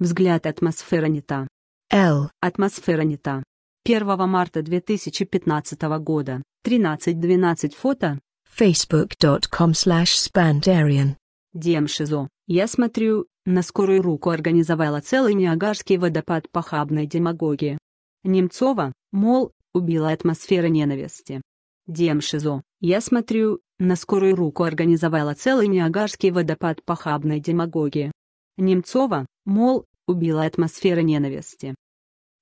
Взгляд атмосфера не та. Л. Атмосфера не та. 1 марта 2015 года. 13.12 фото. facebook.com slash spandarian. Дем Шизо. Я смотрю, на скорую руку организовала целый Ниагарский водопад похабной демагогии. Немцова, мол, убила атмосфера ненависти. Дем Шизо. Я смотрю, на скорую руку организовала целый Ниагарский водопад похабной демагогии. Немцова, мол, убила атмосфера ненависти.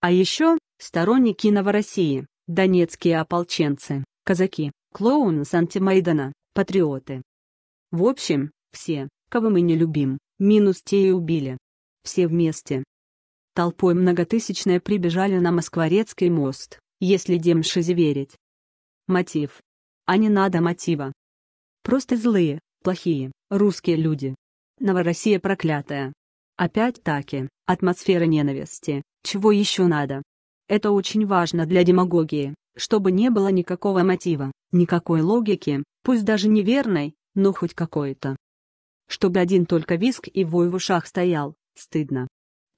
А еще сторонники Новороссии, донецкие ополченцы, казаки, клоуны с антимайдана, патриоты. В общем, все, кого мы не любим, минус те и убили. Все вместе. Толпой многотысячная прибежали на Москворецкий мост, если Демшизе верить. Мотив. А не надо мотива. Просто злые, плохие, русские люди. Новороссия проклятая. Опять таки, атмосфера ненависти. Чего еще надо? Это очень важно для демагогии, чтобы не было никакого мотива, никакой логики, пусть даже неверной, но хоть какой-то. Чтобы один только виск и вой в ушах стоял, стыдно.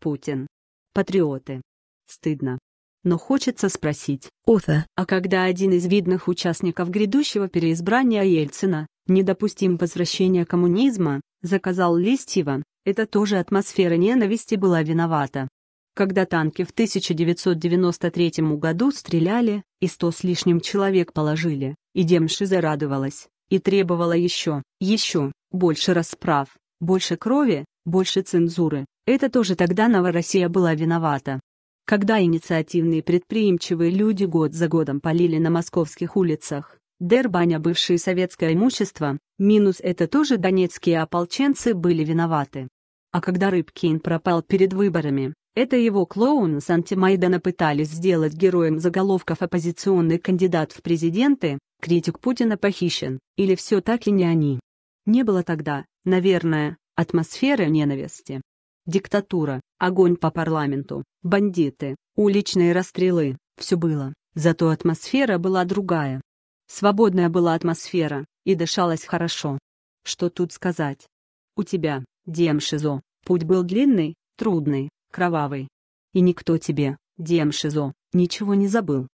Путин. Патриоты. Стыдно. Но хочется спросить, Ота, а когда один из видных участников грядущего переизбрания Ельцина, недопустим возвращения коммунизма, заказал Листьева, это тоже атмосфера ненависти была виновата. Когда танки в 1993 году стреляли, и сто с лишним человек положили, и Демши зарадовалась, и требовала еще, еще, больше расправ, больше крови, больше цензуры. Это тоже тогда Новороссия была виновата. Когда инициативные предприимчивые люди год за годом полили на московских улицах, дербаня бывшее советское имущество, минус это тоже донецкие ополченцы были виноваты. А когда Рыбкин пропал перед выборами, это его клоуна с антимайдана пытались сделать героем заголовков «Оппозиционный кандидат в президенты», «Критик Путина похищен» или «Все так и не они». Не было тогда, наверное, атмосферы ненависти. Диктатура, огонь по парламенту, бандиты, уличные расстрелы – все было, зато атмосфера была другая. Свободная была атмосфера, и дышалось хорошо. Что тут сказать? У тебя, Демшизо, путь был длинный, трудный, кровавый. И никто тебе, Демшизо, ничего не забыл.